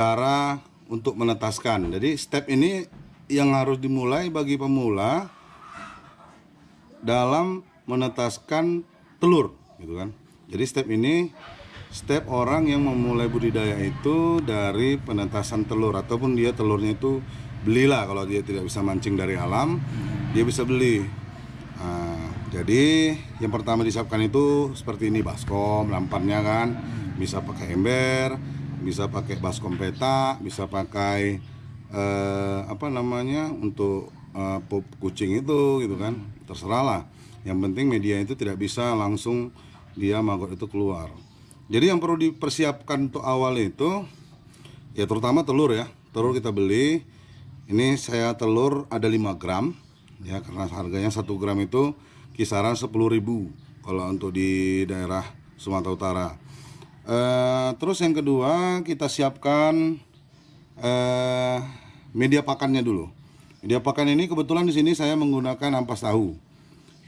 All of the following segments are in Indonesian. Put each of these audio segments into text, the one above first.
cara untuk menetaskan. Jadi step ini yang harus dimulai bagi pemula dalam menetaskan telur, gitu kan. Jadi step ini step orang yang memulai budidaya itu dari penetasan telur ataupun dia telurnya itu belilah kalau dia tidak bisa mancing dari alam, dia bisa beli. Nah, jadi yang pertama disiapkan itu seperti ini baskom, lampannya kan, bisa pakai ember, bisa pakai baskom peta bisa pakai eh, apa namanya untuk eh, pup kucing itu gitu kan terserah lah yang penting media itu tidak bisa langsung dia maggot itu keluar jadi yang perlu dipersiapkan untuk awal itu ya terutama telur ya telur kita beli ini saya telur ada 5 gram ya karena harganya 1 gram itu kisaran 10.000 kalau untuk di daerah Sumatera Utara Eh, terus yang kedua kita siapkan uh, media pakannya dulu. Media pakan ini kebetulan di sini saya menggunakan ampas tahu.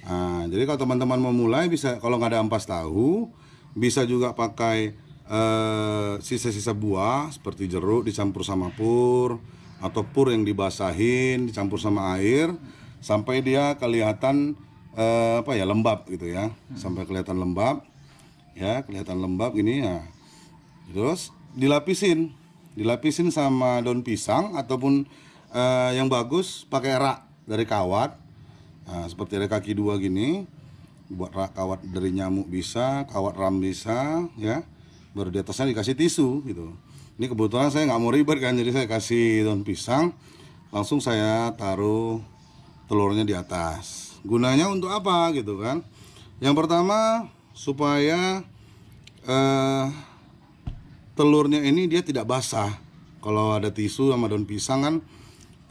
Nah, jadi kalau teman-teman memulai bisa kalau nggak ada ampas tahu bisa juga pakai eh, sisa-sisa uh, buah seperti jeruk dicampur sama pur atau pur yang dibasahin dicampur sama air sampai dia kelihatan apa ya lembab gitu ya sampai kelihatan lembab ya kelihatan lembab gini ya terus dilapisin dilapisin sama daun pisang ataupun eh, yang bagus pakai rak dari kawat nah, seperti ada kaki dua gini buat rak kawat dari nyamuk bisa kawat ram bisa ya baru di atasnya dikasih tisu gitu ini kebetulan saya nggak mau ribet kan jadi saya kasih daun pisang langsung saya taruh telurnya di atas gunanya untuk apa gitu kan yang pertama supaya uh, telurnya ini dia tidak basah kalau ada tisu sama daun pisang kan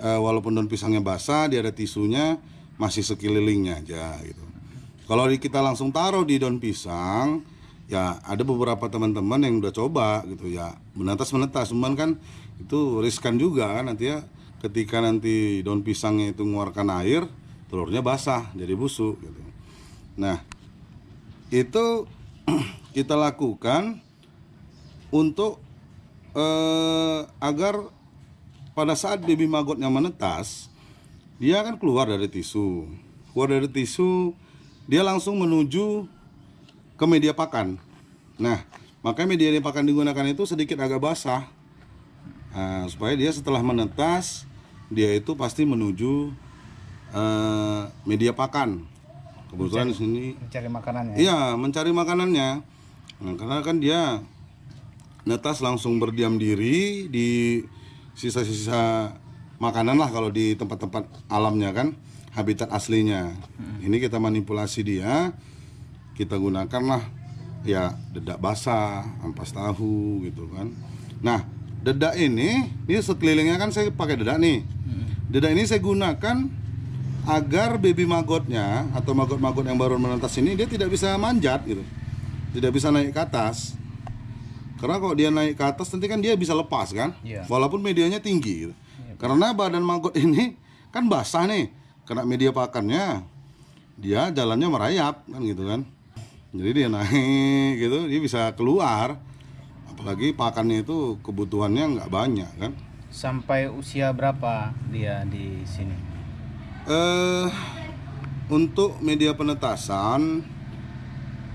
uh, walaupun daun pisangnya basah dia ada tisunya masih sekelilingnya aja gitu kalau kita langsung taruh di daun pisang ya ada beberapa teman-teman yang udah coba gitu ya menetas menetas cuman kan itu riskan juga kan nanti ya ketika nanti daun pisangnya itu mengeluarkan air telurnya basah jadi busuk gitu nah itu kita lakukan untuk eh, agar pada saat baby magotnya menetas dia akan keluar dari tisu keluar dari tisu dia langsung menuju ke media pakan nah makanya media yang pakan digunakan itu sedikit agak basah nah, supaya dia setelah menetas dia itu pasti menuju eh, media pakan kebetulan di sini mencari makanannya iya mencari makanannya nah, karena kan dia netas langsung berdiam diri di sisa-sisa makanan lah kalau di tempat-tempat alamnya kan habitat aslinya hmm. ini kita manipulasi dia kita gunakanlah ya dedak basah ampas tahu gitu kan nah dedak ini ini sekelilingnya kan saya pakai dedak nih hmm. dedak ini saya gunakan agar baby maggotnya atau maggot maggot yang baru menetas ini dia tidak bisa manjat gitu tidak bisa naik ke atas karena kalau dia naik ke atas nanti kan dia bisa lepas kan yeah. walaupun medianya tinggi gitu. yeah. karena badan maggot ini kan basah nih kena media pakannya dia jalannya merayap kan gitu kan jadi dia naik gitu dia bisa keluar apalagi pakannya itu kebutuhannya nggak banyak kan sampai usia berapa dia di sini Uh, untuk media penetasan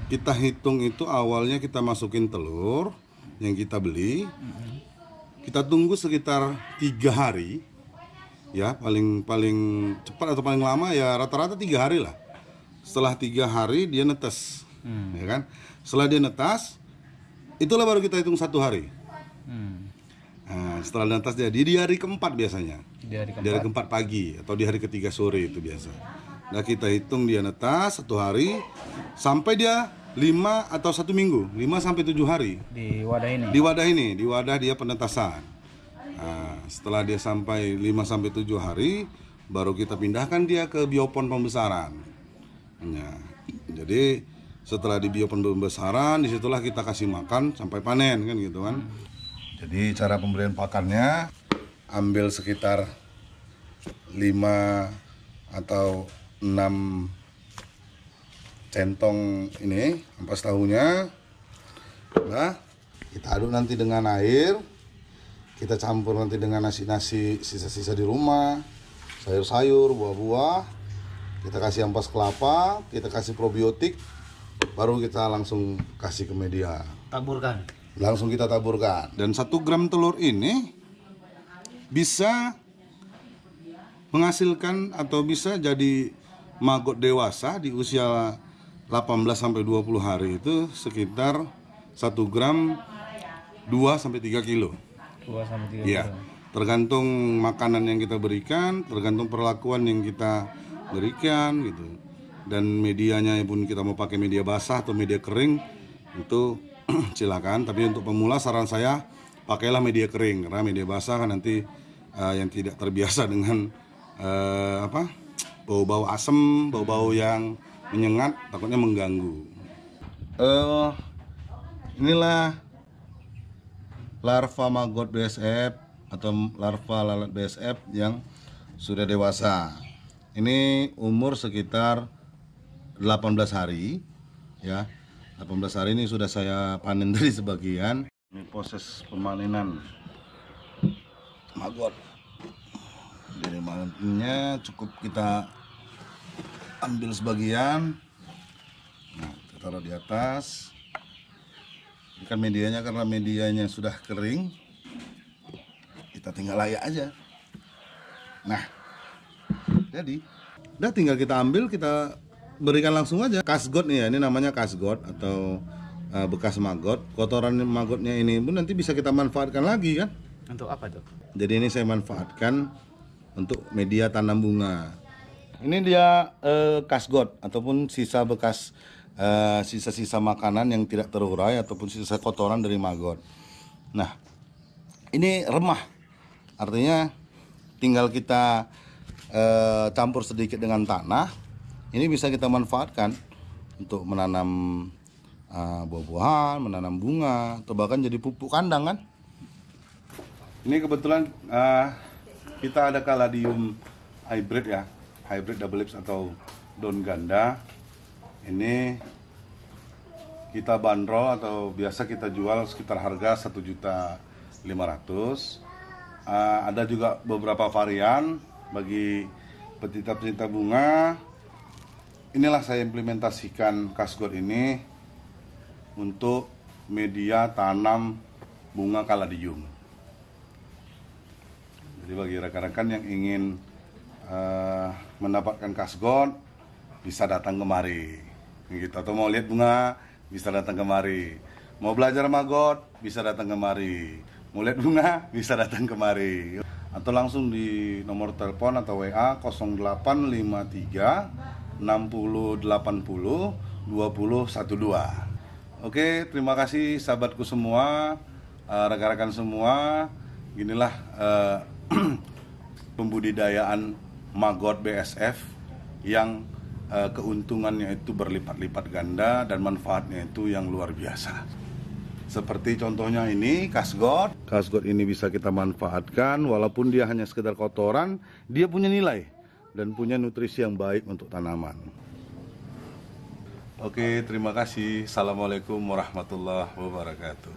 kita hitung itu awalnya kita masukin telur yang kita beli kita tunggu sekitar tiga hari ya paling paling cepat atau paling lama ya rata-rata tiga hari lah setelah tiga hari dia netes hmm. ya kan setelah dia netas itulah baru kita hitung satu hari hmm. Nah, setelah lantas jadi di hari keempat biasanya. Di hari keempat. Di hari keempat pagi atau di hari ketiga sore itu biasa. Nah kita hitung dia netas satu hari sampai dia lima atau satu minggu lima sampai tujuh hari di wadah ini di wadah ini di wadah dia penetasan nah, setelah dia sampai lima sampai tujuh hari baru kita pindahkan dia ke biopon pembesaran nah, jadi setelah di biopon pembesaran disitulah kita kasih makan sampai panen kan gitu kan jadi cara pemberian pakannya ambil sekitar 5 atau 6 centong ini ampas tahunya nah kita aduk nanti dengan air kita campur nanti dengan nasi-nasi sisa-sisa di rumah sayur-sayur buah-buah kita kasih ampas kelapa kita kasih probiotik baru kita langsung kasih ke media taburkan langsung kita taburkan dan satu gram telur ini bisa menghasilkan atau bisa jadi maggot dewasa di usia 18 sampai 20 hari itu sekitar 1 gram 2 sampai 3 kilo. 2 sampai 3 iya. kilo. Tergantung makanan yang kita berikan, tergantung perlakuan yang kita berikan gitu. Dan medianya pun kita mau pakai media basah atau media kering itu silakan tapi untuk pemula saran saya pakailah media kering karena media basah kan nanti uh, yang tidak terbiasa dengan uh, apa bau-bau asem bau-bau yang menyengat takutnya mengganggu uh, inilah larva maggot BSF atau larva lalat BSF yang sudah dewasa ini umur sekitar 18 hari ya 18 hari ini sudah saya panen dari sebagian. Ini proses pemanenan maggot. Dari manennya cukup kita ambil sebagian. Nah, kita taruh di atas. Ini kan medianya karena medianya sudah kering. Kita tinggal layak aja. Nah, jadi, udah tinggal kita ambil, kita berikan langsung aja kasgot nih ya ini namanya kasgot atau uh, bekas maggot kotoran maggotnya ini pun nanti bisa kita manfaatkan lagi kan untuk apa tuh jadi ini saya manfaatkan untuk media tanam bunga ini dia uh, eh, kasgot ataupun sisa bekas eh, sisa-sisa uh, makanan yang tidak terurai ataupun sisa kotoran dari maggot. nah ini remah artinya tinggal kita uh, campur sedikit dengan tanah ini bisa kita manfaatkan untuk menanam uh, buah-buahan, menanam bunga, atau bahkan jadi pupuk kandang kan? Ini kebetulan uh, kita ada kaladium hybrid ya, hybrid double lips atau daun ganda. Ini kita bandrol atau biasa kita jual sekitar harga satu juta lima ratus. Ah, ada juga beberapa varian bagi pecinta-pecinta bunga inilah saya implementasikan kasgor ini untuk media tanam bunga kaladium. Jadi bagi rekan-rekan yang ingin uh, mendapatkan kasgor bisa datang kemari. Gitu. Atau mau lihat bunga bisa datang kemari. Mau belajar magot bisa datang kemari. Mau lihat bunga bisa datang kemari. Atau langsung di nomor telepon atau WA 0853 6080-2012. Oke, terima kasih sahabatku semua, eh, rekan-rekan semua. Inilah eh, pembudidayaan maggot BSF yang eh, keuntungannya itu berlipat-lipat ganda dan manfaatnya itu yang luar biasa. Seperti contohnya ini kasgot. Kasgot ini bisa kita manfaatkan walaupun dia hanya sekedar kotoran, dia punya nilai dan punya nutrisi yang baik untuk tanaman. Oke, terima kasih. Assalamualaikum warahmatullahi wabarakatuh.